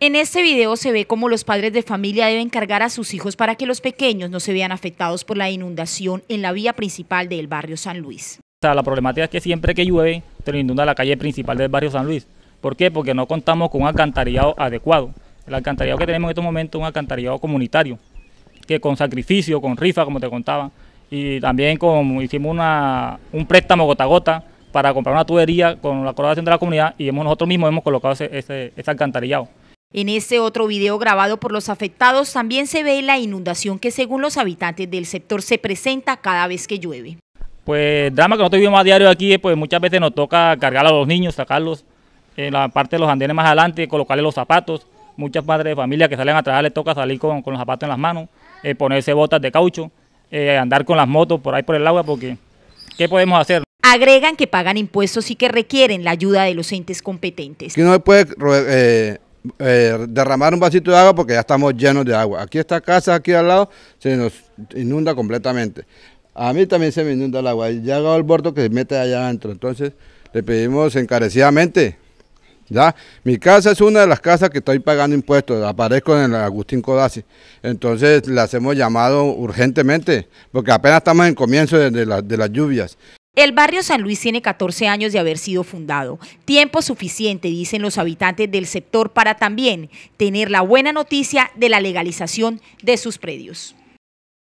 En este video se ve cómo los padres de familia deben cargar a sus hijos para que los pequeños no se vean afectados por la inundación en la vía principal del barrio San Luis. la problemática es que siempre que llueve, te inunda la calle principal del barrio San Luis. ¿Por qué? Porque no contamos con un alcantarillado adecuado. El alcantarillado que tenemos en este momento es un alcantarillado comunitario, que con sacrificio, con rifa, como te contaba, y también hicimos un préstamo gota a gota para comprar una tubería con la colaboración de la comunidad y hemos, nosotros mismos hemos colocado ese alcantarillado. En este otro video grabado por los afectados también se ve la inundación que según los habitantes del sector se presenta cada vez que llueve. Pues drama que nosotros vivimos a diario aquí, pues muchas veces nos toca cargar a los niños, sacarlos en la parte de los andenes más adelante, colocarle los zapatos. Muchas madres de familia que salen a trabajar les toca salir con, los zapatos en las manos, eh, ponerse botas de caucho, eh, andar con las motos por ahí por el agua, porque ¿qué podemos hacer? Agregan que pagan impuestos y que requieren la ayuda de los entes competentes. Que no puede eh, eh, derramar un vasito de agua porque ya estamos llenos de agua. Aquí esta casa, aquí al lado, se nos inunda completamente. A mí también se me inunda el agua y llegado el bordo que se mete allá adentro. Entonces le pedimos encarecidamente. ¿ya? Mi casa es una de las casas que estoy pagando impuestos, aparezco en el Agustín Codazzi. Entonces las hemos llamado urgentemente, porque apenas estamos en comienzo de, de las lluvias. El barrio San Luis tiene 14 años de haber sido fundado, tiempo suficiente, dicen los habitantes del sector, para también tener la buena noticia de la legalización de sus predios.